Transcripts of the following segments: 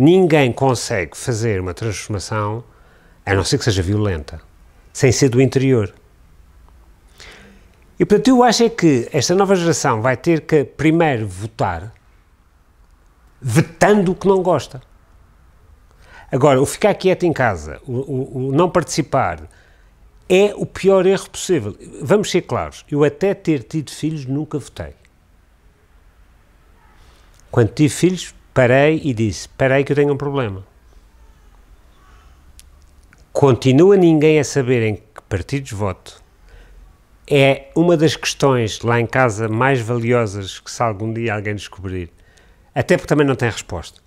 Ninguém consegue fazer uma transformação, a não ser que seja violenta, sem ser do interior. E portanto, eu acho é que esta nova geração vai ter que primeiro votar vetando o que não gosta. Agora, o ficar quieto em casa, o, o, o, não participar, é o pior erro possível. Vamos ser claros, eu até ter tido filhos nunca votei. Quando tive filhos, parei e disse: Parei que eu tenho um problema. Continua ninguém a saber em que partidos voto. É uma das questões lá em casa mais valiosas que, se algum dia alguém descobrir, até porque também não tem resposta.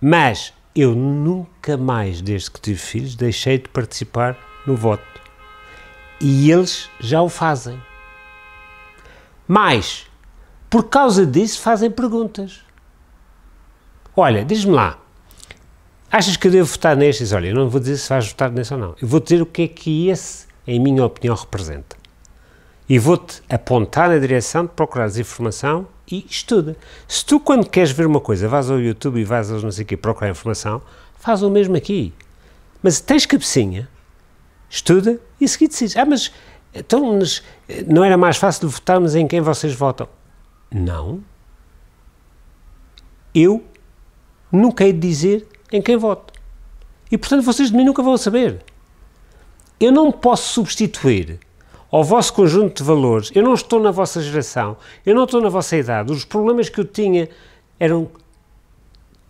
Mas eu nunca mais, desde que tive filhos, deixei de participar no voto. E eles já o fazem. Mas, por causa disso, fazem perguntas olha, diz-me lá, achas que eu devo votar nestes? Olha, eu não vou dizer se vais votar nesse ou não. Eu vou dizer o que é que esse, em minha opinião, representa. E vou-te apontar na direção de procurares informação e estuda. Se tu, quando queres ver uma coisa, vais ao YouTube e vais aos não sei o quê procurar informação, faz o mesmo aqui. Mas tens cabecinha, estuda e a seguir decides. Ah, mas, então, não era mais fácil votarmos em quem vocês votam? Não. Eu nunca hei de dizer em quem voto. E portanto vocês de mim nunca vão saber. Eu não posso substituir ao vosso conjunto de valores. Eu não estou na vossa geração, eu não estou na vossa idade. Os problemas que eu tinha eram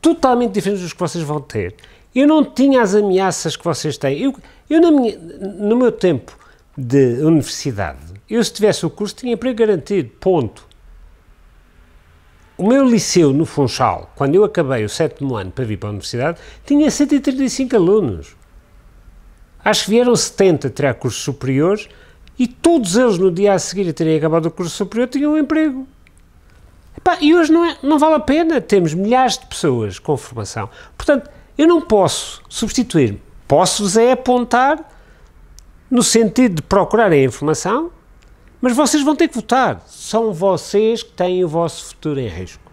totalmente diferentes dos que vocês vão ter. Eu não tinha as ameaças que vocês têm. Eu, eu na minha, no meu tempo de universidade, eu se tivesse o curso tinha emprego garantido, ponto. O meu liceu no Funchal, quando eu acabei o sétimo ano para vir para a universidade, tinha 135 alunos. Acho que vieram 70 tirar cursos superiores e todos eles no dia a seguir a terem acabado o curso superior tinham um emprego. Epá, e hoje não, é, não vale a pena, temos milhares de pessoas com formação. Portanto, eu não posso substituir-me. Posso-vos é apontar no sentido de procurarem a informação mas vocês vão ter que votar. São vocês que têm o vosso futuro em risco.